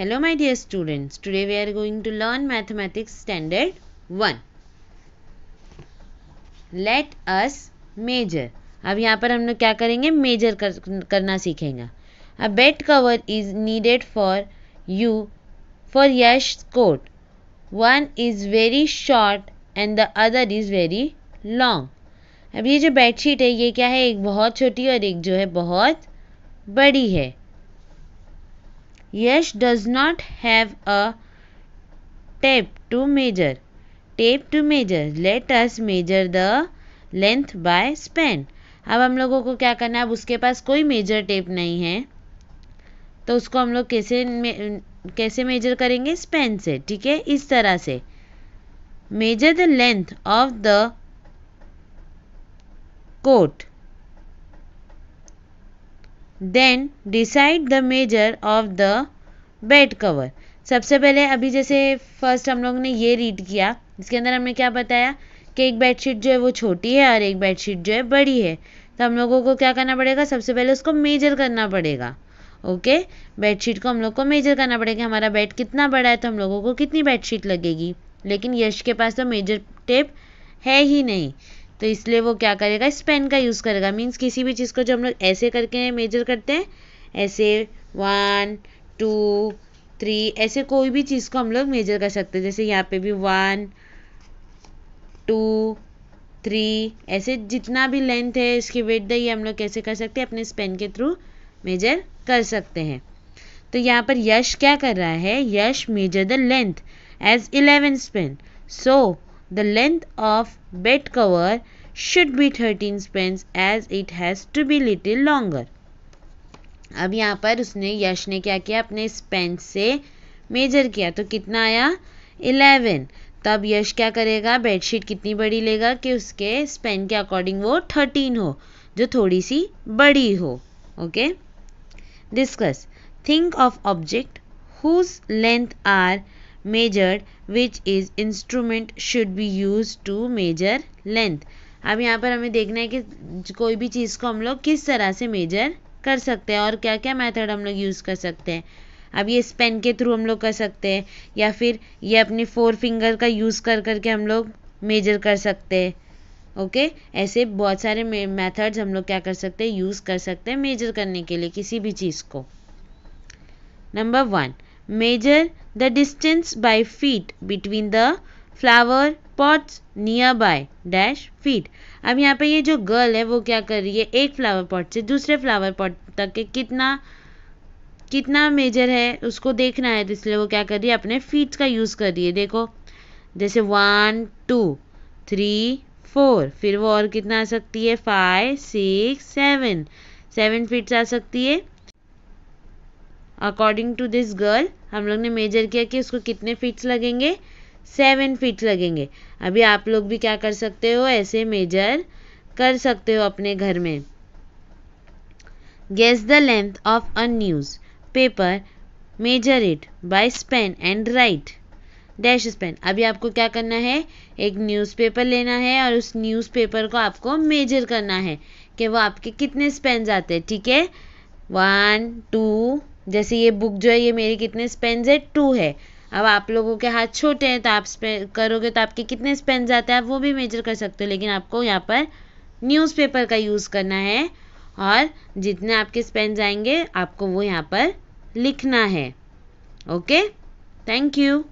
Hello my dear students, today we are going to learn mathematics standard 1. Let us measure. अब यहाँ पर हम लोग क्या करेंगे मेजर कर, करना सीखेंगे a bed cover is needed for you for Yash coat one is very short and the other is very long अब ये जो बेडशीट है ये क्या है एक बहुत छोटी और एक जो है बहुत बड़ी है Yash does not have a tape to measure tape to measure let us measure the length by span अब हम लोगों को क्या करना है अब उसके पास कोई मेजर टेप नहीं है तो उसको हम लोग कैसे मे, कैसे मेजर करेंगे स्पेन से ठीक है इस तरह से measure the length of the coat then decide the measure of the bed cover सबसे पहले अभी जैसे फर्स्ट हम लोग ने ये रीड किया इसके अंदर हमने क्या बताया कि एक बेडशीट जो है वो छोटी है और एक बेडशीट जो है बड़ी है तो हम लोगों को क्या करना पड़ेगा सबसे पहले उसको मेजर करना पड़ेगा ओके बेडशीट को हम लोग को मेजर करना पड़ेगा हमारा बेड कितना बड़ा है तो हम लोगों को कितनी बेडशीट लगेगी लेकिन यश के पास तो मेजर टेप है ही नहीं तो इसलिए वो क्या करेगा इस पेन का यूज़ करेगा मीन्स किसी भी चीज़ को जो हम लोग ऐसे करके मेजर करते हैं ऐसे वन टू थ्री ऐसे कोई भी चीज़ को हम लोग मेजर कर सकते हैं जैसे यहाँ पे भी वन टू थ्री ऐसे जितना भी लेंथ है इसकी वेट ये हम लोग कैसे कर सकते हैं अपने स्पेन के थ्रू मेजर कर सकते हैं तो यहाँ पर यश क्या कर रहा है Yash measure the length as eleven span so The length of bed cover should be 13 spans as it has to be little longer. अब यहाँ पर उसने यश ने क्या किया अपने स्पेन से मेजर किया तो कितना आया 11 तब यश क्या करेगा बेडशीट कितनी बड़ी लेगा कि उसके स्पेन के अकॉर्डिंग वो 13 हो जो थोड़ी सी बड़ी हो okay discuss think of object whose length are measured which is instrument should be used to measure length अब यहाँ पर हमें देखना है कि कोई भी चीज़ को हम लोग किस तरह से मेजर कर सकते हैं और क्या क्या मेथड हम लोग यूज़ कर सकते हैं अब ये स्पेन के थ्रू हम लोग कर सकते हैं या फिर ये अपने फोर फिंगर का यूज़ कर करके हम लोग मेजर कर सकते हैं ओके okay? ऐसे बहुत सारे मेथड्स हम लोग क्या कर सकते हैं यूज़ कर सकते हैं मेजर करने के लिए किसी भी चीज़ को number one measure the distance by feet between the flower pots nearby dash feet अब यहाँ पे ये जो गर्ल है वो क्या कर रही है एक फ्लावर पॉट से दूसरे फ्लावर पॉट तक के कितना कितना मेजर है उसको देखना है तो इसलिए वो क्या कर रही है अपने फीट्स का यूज़ कर रही है देखो जैसे वन टू थ्री फोर फिर वो और कितना आ सकती है five six seven seven feets आ सकती है अकॉर्डिंग टू दिस गर्ल हम लोग ने मेजर किया कि उसको कितने फिट्स लगेंगे सेवन फिट्स लगेंगे अभी आप लोग भी क्या कर सकते हो ऐसे मेजर कर सकते हो अपने घर में guess the length of a newspaper measure it by span and write dash span अभी आपको क्या करना है एक न्यूज़पेपर लेना है और उस न्यूज़पेपर को आपको मेजर करना है कि वो आपके कितने स्पेन आते हैं ठीक है वन टू जैसे ये बुक जो है ये मेरे कितने स्पेन्स है टू है अब आप लोगों के हाथ छोटे हैं तो आप करोगे तो आपके कितने स्पेन आते हैं आप वो भी मेजर कर सकते हो लेकिन आपको यहाँ पर न्यूज़पेपर का यूज़ करना है और जितने आपके स्पेन्स आएंगे आपको वो यहाँ पर लिखना है ओके थैंक यू